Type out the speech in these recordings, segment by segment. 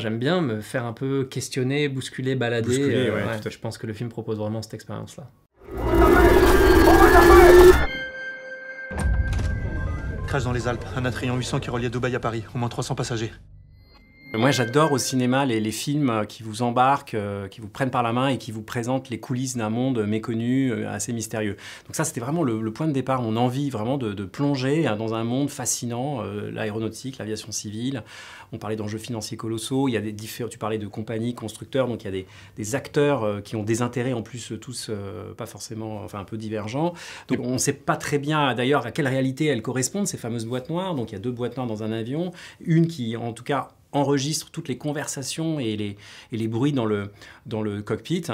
J'aime bien me faire un peu questionner, bousculer, balader. ouais, euh, je pense que le film propose vraiment cette expérience-là. Crash dans les Alpes, un Atrion 800 qui reliait Dubaï à Paris, au moins 300 passagers. Moi, j'adore au cinéma les, les, films euh, qui vous embarquent, euh, qui vous prennent par la main et qui vous présentent les coulisses d'un monde méconnu, euh, assez mystérieux. Donc ça, c'était vraiment le, point de départ. On envie vraiment de, plonger hein, dans un monde fascinant, l'aéronautique, l'aviation civile. On parlait d'enjeux financiers colossaux. Il y a des tu parlais de compagnies, constructeurs, donc il y a des, des acteurs qui ont des intérêts en plus tous pas forcément, enfin un peu divergents. Donc on ne sait pas très bien d'ailleurs à quelle réalité elles correspondent ces fameuses boîtes noires. Donc il y a deux boîtes noires dans un avion, une qui en tout cas enregistre toutes les conversations et les, les bruits dans le, dans le cockpit.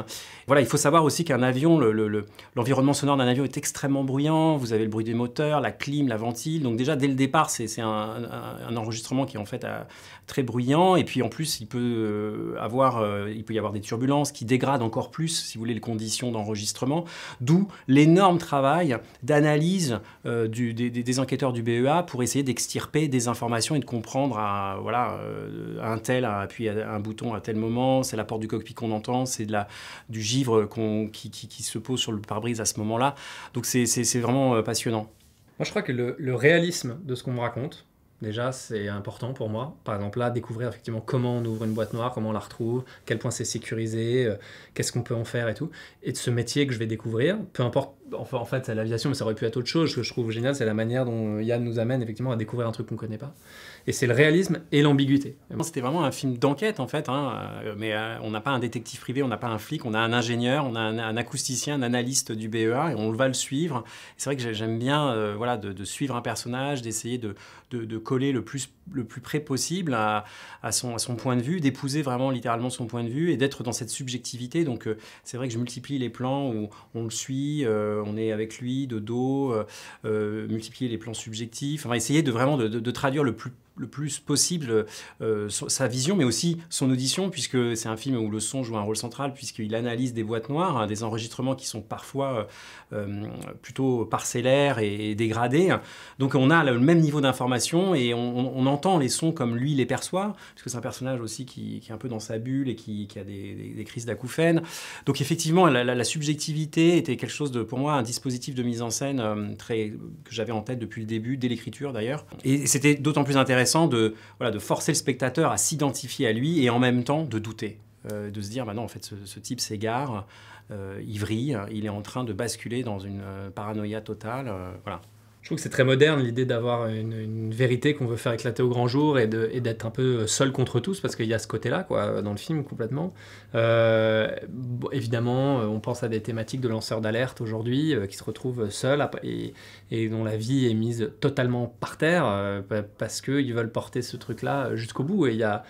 Voilà, il faut savoir aussi qu'un avion, l'environnement le, sonore d'un avion est extrêmement bruyant. Vous avez le bruit des moteurs, la clim, la ventile. Donc déjà, dès le départ, c'est un, enregistrement qui est en fait euh, très bruyant. Et puis en plus, il peut, euh, avoir, euh, il peut y avoir des turbulences qui dégradent encore plus, si vous voulez, les conditions d'enregistrement. D'où l'énorme travail d'analyse des, enquêteurs du BEA pour essayer d'extirper des informations et de comprendre à, voilà, euh, un tel a appuyé un bouton à tel moment, c'est la porte du cockpit qu'on entend, c'est du givre qui, se pose sur le pare-brise à ce moment-là. Donc c'est vraiment euh, passionnant. Moi je crois que le, réalisme de ce qu'on me raconte, Déjà, c'est important pour moi. Par exemple, là, découvrir effectivement comment on ouvre une boîte noire, comment on la retrouve, quel point c'est sécurisé, euh, qu'est-ce qu'on peut en faire et tout. Et de ce métier que je vais découvrir, peu importe enfin, en fait, c'est l'aviation, mais ça aurait pu être autre chose. Ce que je trouve génial, c'est la manière dont euh, Yann nous amène effectivement à découvrir un truc qu'on ne connaît pas. Et c'est le réalisme et l'ambiguïté. C'était vraiment un film d'enquête, en fait. Hein, euh, mais euh, on n'a pas un détective privé, on n'a pas un flic, on a un ingénieur, on a un, acousticien, un analyste du BEA, et on va le suivre. C'est vrai que j'aime bien voilà, de, suivre un personnage, d'essayer de, de coller le plus le plus près possible à, son, point de vue, d'épouser vraiment littéralement son point de vue et d'être dans cette subjectivité. Donc euh, c'est vrai que je multiplie les plans où on le suit, euh, on est avec lui de dos, euh, multiplier les plans subjectifs, enfin essayer de vraiment de traduire le plus le plus possible euh, sa vision, mais aussi son audition, puisque c'est un film où le son joue un rôle central, puisqu'il analyse des boîtes noires, hein, des enregistrements qui sont parfois euh, euh, plutôt parcellaires et, dégradés. Donc on a le même niveau d'information et on, entend les sons comme lui les perçoit, puisque c'est un personnage aussi qui, est un peu dans sa bulle et qui, a des, crises d'acouphènes. Donc effectivement, la, subjectivité était quelque chose de, pour moi, un dispositif de mise en scène très, que j'avais en tête depuis le début, dès l'écriture d'ailleurs. Et c'était d'autant plus intéressant de, voilà, de forcer le spectateur à s'identifier à lui et en même temps de douter, euh, de se dire, bah en fait, ce, type s'égare, euh, il vrille, il est en train de basculer dans une euh, paranoïa totale. voilà. Je trouve que c'est très moderne l'idée d'avoir une, vérité qu'on veut faire éclater au grand jour et d'être un peu seul contre tous, parce qu'il y a ce côté-là, quoi, dans le film complètement. Euh, évidemment, euh, on pense à des thématiques de lanceurs d'alerte aujourd'hui euh, qui se retrouvent seuls et, et, dont la vie est mise totalement par terre parce qu'ils veulent porter ce truc-là jusqu'au bout. Et il y a,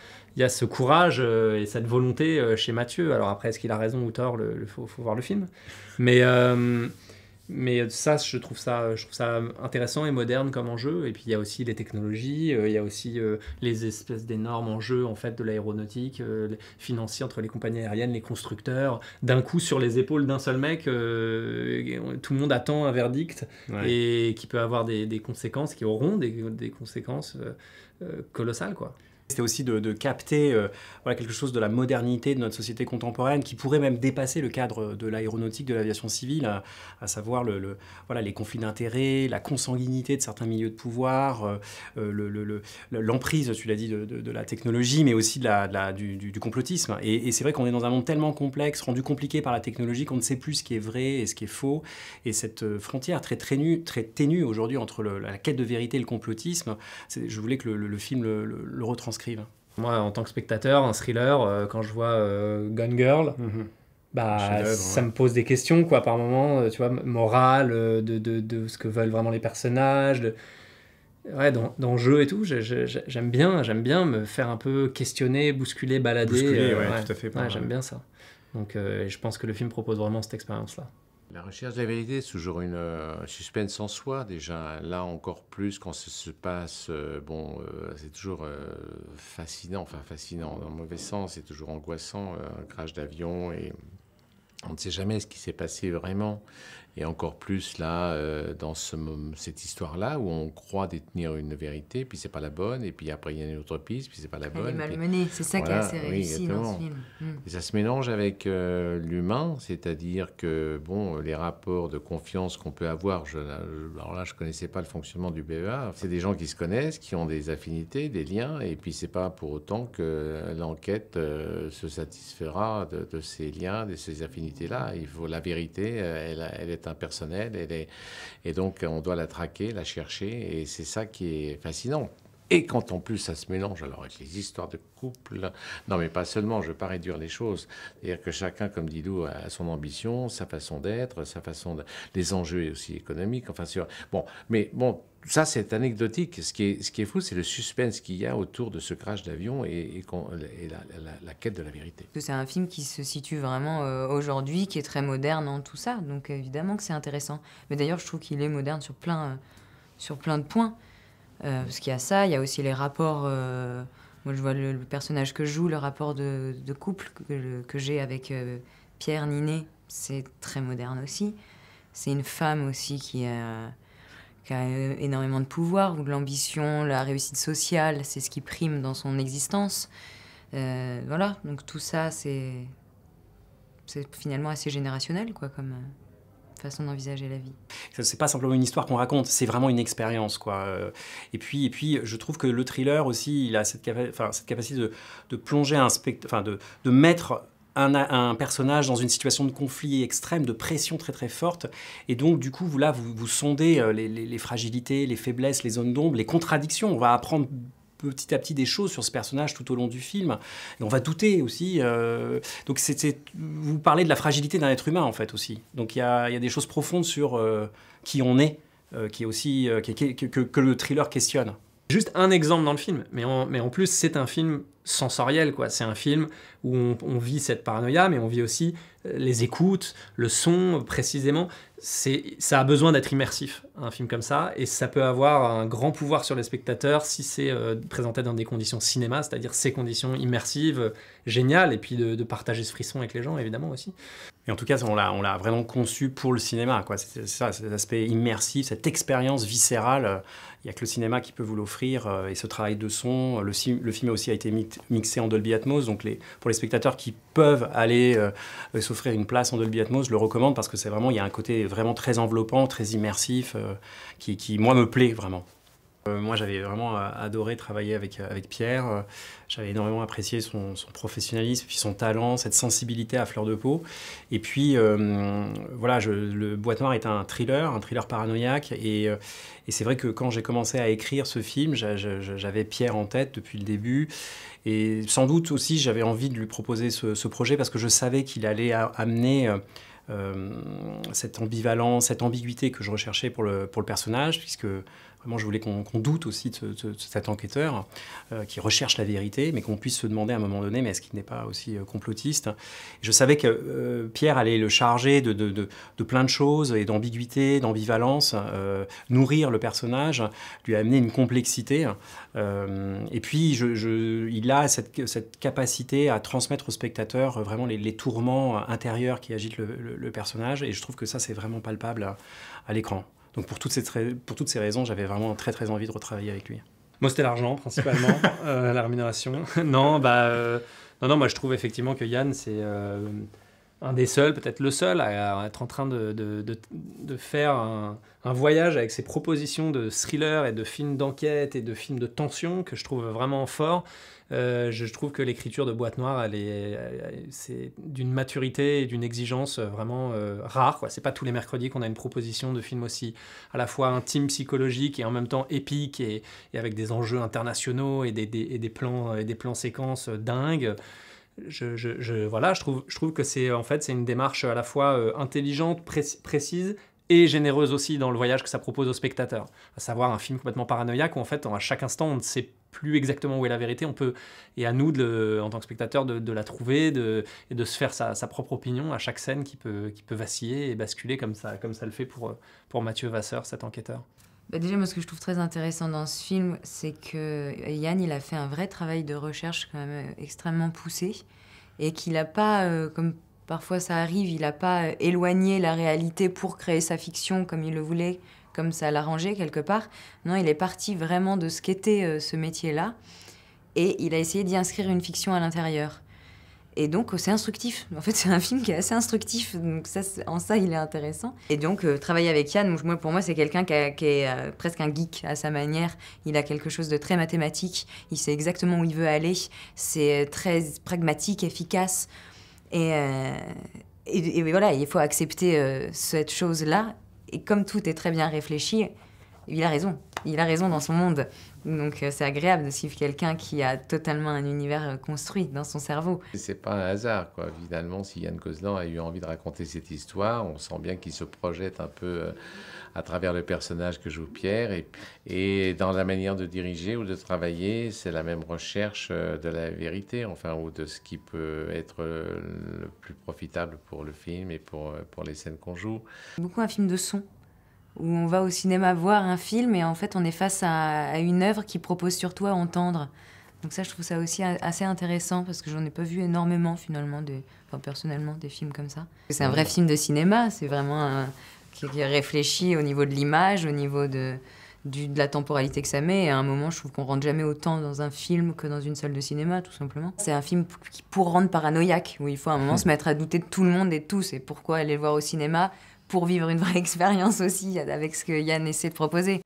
ce courage et cette volonté chez Mathieu. Alors après, est-ce qu'il a raison ou tort Il faut, faut, voir le film. Mais mais euh, ça, je trouve ça, je trouve ça intéressant et moderne comme enjeu. Et puis il y a aussi les technologies, euh, il y a aussi euh, les espèces d'énormes enjeux en fait de l'aéronautique, financiers entre les compagnies aériennes, les constructeurs. D'un coup, sur les épaules d'un seul mec, tout le monde attend un verdict et qui peut avoir des, conséquences, qui auront des, des conséquences colossales quoi. C'était aussi de, capter euh, voilà, quelque chose de la modernité de notre société contemporaine qui pourrait même dépasser le cadre de l'aéronautique, de l'aviation civile, à, savoir le, voilà, les conflits d'intérêts, la consanguinité de certains milieux de pouvoir, euh, euh, l'emprise, tu l'as dit, de, la technologie, mais aussi de la, du, complotisme. Et, et c'est vrai qu'on est dans un monde tellement complexe, rendu compliqué par la technologie, qu'on ne sait plus ce qui est vrai et ce qui est faux. Et cette frontière très, très, nue, très ténue aujourd'hui entre la quête de vérité et le complotisme, je voulais que le, film le retranscrive moi, en tant que spectateur, un thriller, euh, quand je vois euh, Gun Girl, mhm. bah, ça me pose des questions, quoi, par moment, euh, tu vois, morale, de, de, de, ce que veulent vraiment les personnages, de... ouais, jeu et tout. J'aime bien, j'aime bien me faire un peu questionner, bousculer, balader. j'aime bien ça. Donc, je pense que le film propose vraiment cette expérience-là. La recherche de la vérité, c'est toujours une euh, suspense en soi déjà. Là encore plus quand ça se passe, euh, bon, euh, c'est toujours fascinant, enfin fascinant dans le mauvais sens, c'est toujours angoissant, un crash d'avion et on ne sait jamais ce qui s'est passé vraiment. Et encore plus là, euh, dans ce, cette histoire-là, où on croit détenir une vérité, puis c'est pas la bonne, et puis après il y a une autre piste, puis c'est pas la bonne. Elle est malmenée, c'est ça qui est assez réussi dans ce film. Hmm. ça se mélange avec euh, l'humain, c'est-à-dire que, bon, les rapports de confiance qu'on peut avoir, je, alors là, je connaissais pas le fonctionnement du BEA, c'est des gens qui se connaissent, qui ont des affinités, des liens, et puis c'est pas pour autant que l'enquête euh, se satisfera de, ces liens, de ces affinités là Il faut la vérité, euh, elle, est impersonnelle, et donc on doit la traquer, la chercher, et c'est ça qui est fascinant. Et quand en plus ça se mélange alors avec les histoires de couple, non mais pas seulement, je ne veux pas réduire les choses, c'est-à-dire que chacun, comme dit Lou, a son ambition, sa façon d'être, sa façon de... les enjeux aussi économiques, enfin sur... Bon, mais bon, ça c'est anecdotique, ce qui est, ce qui est fou c'est le suspense qu'il y a autour de ce crash d'avion et, la, quête de la vérité. C'est un film qui se situe vraiment euh, aujourd'hui, qui est très moderne en tout ça, donc évidemment que c'est intéressant. Mais d'ailleurs je trouve qu'il est moderne sur plein, euh, sur plein de points. Euh, parce qu'il y a ça, il y a aussi les rapports. Euh, moi, je vois le, personnage que je joue, le rapport de, couple que, j'ai avec euh, Pierre Niné c'est très moderne aussi. C'est une femme aussi qui a, qui a énormément de pouvoir, l'ambition, la réussite sociale, c'est ce qui prime dans son existence. voilà, donc tout ça, c'est finalement assez générationnel, quoi, comme façon d'envisager la vie. C'est pas simplement une histoire qu'on raconte, c'est vraiment une expérience, quoi. Euh, et puis, et puis, je trouve que le thriller aussi, il a cette, capacité de, plonger un spectre enfin, de, mettre un, personnage dans une situation de conflit extrême, de pression très très forte, et donc du coup, vous là, vous, vous sondez euh, les, les fragilités, les faiblesses, les zones d'ombre, les contradictions. On va apprendre petit à petit des choses sur ce personnage tout au long du film. Et on va douter aussi. Euh, donc c'est, vous parlez de la fragilité d'un être humain en fait aussi. Donc il y, a, des choses profondes sur euh, qui on est, euh, qui est aussi que, le thriller questionne. Juste un exemple dans le film, mais mais en plus c'est un film sensoriel, quoi. C'est un film où on, vit cette paranoïa, mais on vit aussi euh, les écoutes, le son précisément. C'est, ça a besoin d'être immersif, un film comme ça, et ça peut avoir un grand pouvoir sur les spectateurs si c'est euh, présenté dans des conditions cinéma, c'est-à-dire ces conditions immersives, géniales, et puis de, partager ce frisson avec les gens, évidemment aussi. Et en tout cas, on l'a, on l'a vraiment conçu pour le cinéma, quoi. C'est, ça, cet aspect immersif, cette expérience viscérale. Euh, il n'y a que le cinéma qui peut vous l'offrir, et ce travail de son. Le, film a aussi été mis mixé en Dolby Atmos. Donc pour les spectateurs qui peuvent aller euh, s'offrir une place en Dolby Atmos, je le recommande parce que c'est vraiment, il y a un côté vraiment très enveloppant, très immersif, euh, qui, moi, me plaît vraiment. Euh, moi, j'avais vraiment euh, adoré travailler avec, euh, avec Pierre. J'avais énormément apprécié son, son, professionnalisme, puis son talent, cette sensibilité à fleur de peau. Et puis, voilà, je, le Boîte Noire est un thriller, un thriller paranoïaque. Et, et c'est vrai que quand j'ai commencé à écrire ce film, j'avais Pierre en tête depuis le début. Et sans doute aussi, j'avais envie de lui proposer ce, projet parce que je savais qu'il allait amener... cette ambivalence, cette ambiguïté que je recherchais pour le, pour le personnage, puisque Vraiment, je voulais qu'on doute aussi de, cet enquêteur euh, qui recherche la vérité, mais qu'on puisse se demander à un moment donné, mais est-ce qu'il n'est pas aussi euh, complotiste Je savais que euh, Pierre allait le charger de, plein de choses et d'ambiguïté, d'ambivalence, nourrir le personnage, lui amener une complexité. et puis, il a cette, capacité à transmettre au spectateur vraiment les, tourments intérieurs qui agitent le, personnage, et je trouve que ça, c'est vraiment palpable à l'écran. Donc pour toutes ces, pour toutes ces raisons, j'avais vraiment très très envie de retravailler avec lui. Moi, c'était l'argent principalement, euh, la rémunération. non, bah, euh, non, non, moi je trouve effectivement que Yann, c'est euh, un des seuls, peut-être le seul, à, être en train de, faire un, voyage avec ses propositions de thriller et de films d'enquête et de films de tension que je trouve vraiment fort. Euh, je trouve que l'écriture de Boîte Noire, est, c'est d'une maturité et d'une exigence vraiment euh, rare. Quoi. C'est pas tous les mercredis qu'on a une proposition de film aussi à la fois intime, psychologique et en même temps épique et, avec des enjeux internationaux et des, plans et des plans séquences dingues je, trouve, que c'est en fait c'est une démarche à la fois euh, intelligente, précise et généreuse aussi dans le voyage que ça propose au spectateur. À savoir un film complètement paranoïaque où en fait à chaque instant on ne sait plus exactement où est la vérité, on peut et à nous en tant que spectateur de, la trouver et de se faire sa, propre opinion à chaque scène qui peut, qui peut vaciller et basculer comme ça, comme ça le fait pour, pour Mathieu Vasseur, cet enquêteur. Bah, déjà, moi, ce que je trouve très intéressant dans ce film, c'est que euh, Yann, il a fait un vrai travail de recherche quand même euh, extrêmement poussé et qu'il n'a pas, euh, comme parfois ça arrive, il n'a pas éloigné la réalité pour créer sa fiction comme il le voulait, comme ça l'arrangeait quelque part. Non, il est parti vraiment de ce qu'était ce métier-là et il a essayé d'y inscrire une fiction à l'intérieur. Et donc, euh, c'est instructif. En fait, c'est un film qui est assez instructif. Donc, ça, en ça, il est intéressant. Et donc, euh, travailler avec Yann, moi, pour moi, c'est quelqu'un qui, est euh, presque un geek à sa manière. Il a quelque chose de très mathématique. Il sait exactement où il veut aller. C'est très pragmatique, efficace. et voilà, il faut accepter cette chose-là. Et comme tout est très bien réfléchi, il a raison. Il a raison dans son monde. Donc euh, c'est agréable de suivre quelqu'un qui a totalement un univers euh, construit dans son cerveau. C'est pas un hasard, quoi. Finalement, si Yann Coslan a eu envie de raconter cette histoire, on sent bien qu'il se projette un peu euh, à travers le personnage que joue Pierre. Et, et dans la manière de diriger ou de travailler, c'est la même recherche de la vérité, enfin, ou de ce qui peut être le plus profitable pour le film et pour, pour les scènes qu'on joue. Beaucoup un film de son où on va au cinéma voir un film et en fait on est face à, une œuvre qui propose surtout à entendre. Donc ça, je trouve ça aussi assez intéressant parce que j'en ai pas vu énormément finalement, personnellement, des films comme ça. C'est un vrai film de cinéma, c'est vraiment qui, qui réfléchit au niveau de l'image, au niveau de, la temporalité que ça met. Et à un moment, je trouve qu'on rentre jamais autant dans un film que dans une salle de cinéma, tout simplement. C'est un film qui pour rendre paranoïaque, où il faut à un moment se mettre à douter de tout le monde et de tout. C'est pourquoi aller le voir au cinéma pour vivre une vraie expérience aussi avec ce que Yann essaie de proposer.